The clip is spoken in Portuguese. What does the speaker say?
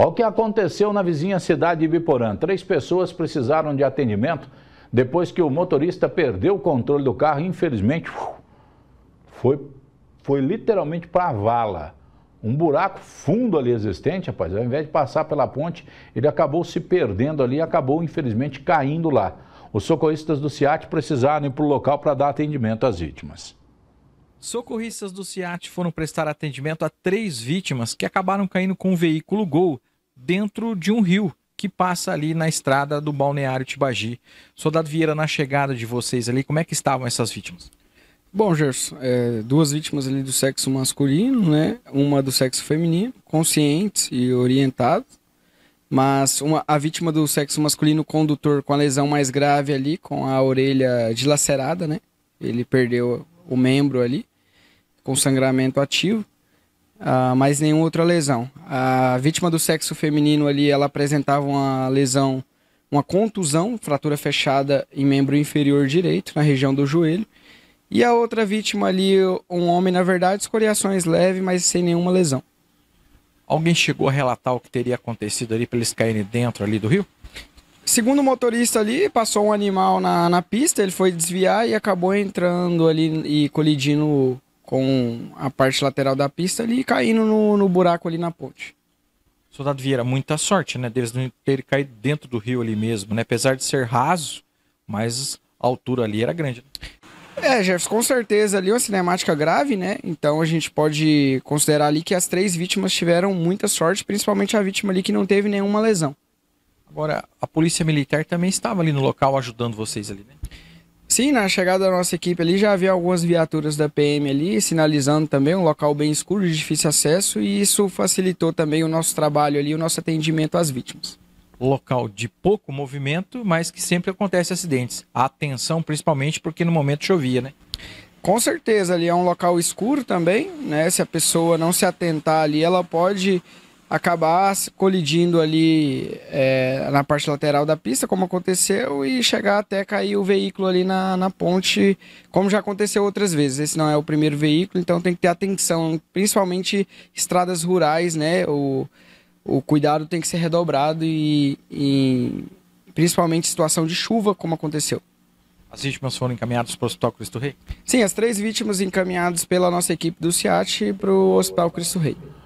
Olha o que aconteceu na vizinha cidade de Ibiporã. Três pessoas precisaram de atendimento depois que o motorista perdeu o controle do carro e, infelizmente, foi, foi literalmente para a vala. Um buraco fundo ali existente, rapaz. Ao invés de passar pela ponte, ele acabou se perdendo ali e acabou, infelizmente, caindo lá. Os socorristas do SIAT precisaram ir para o local para dar atendimento às vítimas. Socorristas do SIAT foram prestar atendimento a três vítimas que acabaram caindo com um veículo Gol dentro de um rio que passa ali na estrada do Balneário Tibagi. Soldado Vieira, na chegada de vocês ali, como é que estavam essas vítimas? Bom, Gerson, é, duas vítimas ali do sexo masculino, né? Uma do sexo feminino, conscientes e orientados. Mas uma, a vítima do sexo masculino, condutor, com a lesão mais grave ali, com a orelha dilacerada, né? Ele perdeu o membro ali, com sangramento ativo uh, mas nenhuma outra lesão. A vítima do sexo feminino ali, ela apresentava uma lesão, uma contusão, fratura fechada em membro inferior direito, na região do joelho. E a outra vítima ali, um homem, na verdade, escoriações leves, mas sem nenhuma lesão. Alguém chegou a relatar o que teria acontecido ali para eles caírem dentro ali do rio? Segundo o motorista ali, passou um animal na, na pista, ele foi desviar e acabou entrando ali e colidindo com a parte lateral da pista ali caindo no, no buraco ali na ponte. Soldado Vieira, muita sorte, né? Deles não terem caído dentro do rio ali mesmo, né? Apesar de ser raso, mas a altura ali era grande. Né? É, Jefferson, com certeza ali é uma cinemática grave, né? Então a gente pode considerar ali que as três vítimas tiveram muita sorte, principalmente a vítima ali que não teve nenhuma lesão. Agora, a polícia militar também estava ali no local ajudando vocês ali, né? Sim, na chegada da nossa equipe ali já havia algumas viaturas da PM ali, sinalizando também um local bem escuro, de difícil acesso, e isso facilitou também o nosso trabalho ali, o nosso atendimento às vítimas. Local de pouco movimento, mas que sempre acontece acidentes. Atenção, principalmente porque no momento chovia, né? Com certeza, ali é um local escuro também, né? Se a pessoa não se atentar ali, ela pode acabar colidindo ali é, na parte lateral da pista, como aconteceu, e chegar até cair o veículo ali na, na ponte, como já aconteceu outras vezes. Esse não é o primeiro veículo, então tem que ter atenção, principalmente estradas rurais, né? O, o cuidado tem que ser redobrado e, e principalmente situação de chuva, como aconteceu. As vítimas foram encaminhadas para o Hospital Cristo Rei? Sim, as três vítimas encaminhadas pela nossa equipe do CIAT para o Hospital Cristo Rei.